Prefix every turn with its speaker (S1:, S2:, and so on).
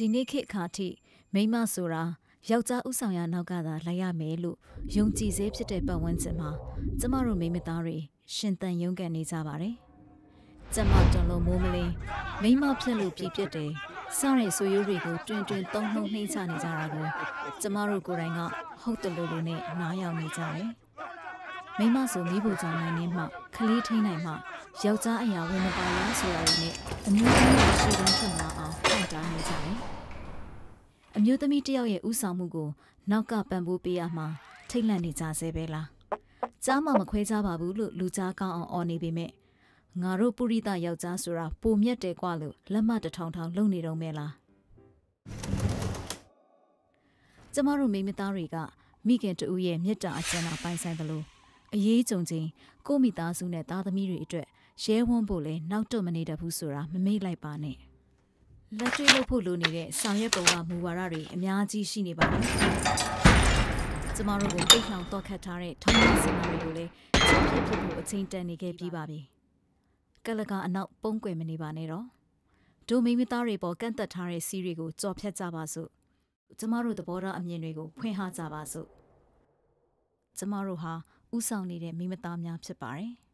S1: ဒီနေ့ခေတ်အခါထိမိမဆိုတာယောက်ျားဥဆောင်ရနောက်ကသာလိုက်ရမယ်လို့ယုံကြည်စေဖြစ်တဲ့ပတ်ဝန်းကျင်မှာကျမတို့မိမသားတွေရှင်သန်ရုန်းကန်နေကြပါတယ်။ကျမတော်လုံးမိုးမလင်းမိမဖြစ်လို့ပြည်ပြစ်တယ်စတဲ့ဆိုရိုးတွေကိုတွင်တွင်သုံးနှုံနှိမ့်ချနေကြတာကိုကျမတို့ကိုယ်တိုင်ကဟုတ်တယ်လို့လို့နဲ့နားယောင်နေကြတယ်။မိမဆိုမိဖို့ကြောင့်နိုင်နေမှခလေးထိန်နိုင်မှယောက်ျားအရာဝင်မပါလားဆိုတာတွေနဲ့အမျိုးသမီးရှိတဲ့ချက်မှာမျိုးသမီးတယောက်ရဲ့ဥဆောင်မှုကိုနောက်ကပံ့ပိုးပေးရမှာထိတ်လန့်နေကြဆဲပဲလားကြားမှမခွဲကြပါဘူးလို့လူကြားကောင်းအောင် အော်နေပေမဲ့ငါတို့ပုရိသယောက်ျားဆိုတာပိုမြတ်တယ်ကွလို့လက်မတထောင်ထောင်လုံနေတော့မဲလားကျမတို့မိမသားတွေကမိခင်တူရဲ့မြတ်တာအကျဉ်းအပိုင်ဆိုင်တယ်လို့အရေးကြုံချင်းကိုမိသားစုနဲ့သားသမီးတွေအတွက်ရဲဝန်းဖို့လဲနောက်တော့မနေတတ်ဘူးဆိုတာမမေ့လိုက်ပါနဲ့။လက်တွေ့လုပ်ဖို့လိုနေတဲ့ဆောင်ရွက်ပုံကမူဝါဒတွေအများကြီးရှိနေပါတယ်။ကျမတို့ကိုပိတ်နှောင်တော့ခတ်ထားတဲ့ထောင်ရစင်နာတွေကိုလည်းချက်ဖြစ်ဖြစ်ဖို့အချိန်တန်နေခဲ့ပြီးပါပြီ။ကလကအနောက်ပုံကွယ်မနေပါနဲ့တော့။ဒိုမိမိသားတွေပေါ်ကန့်သက်ထားတဲ့စီးတွေကိုကြော်ဖြတ်ကြပါစို့။ကျမတို့သဘောထားအမြင်တွေကိုဖွင့်ဟကြပါစို့။ကျမတို့ဟာဥဆောင်နေတဲ့မိမသားများဖြစ်ပါတယ်။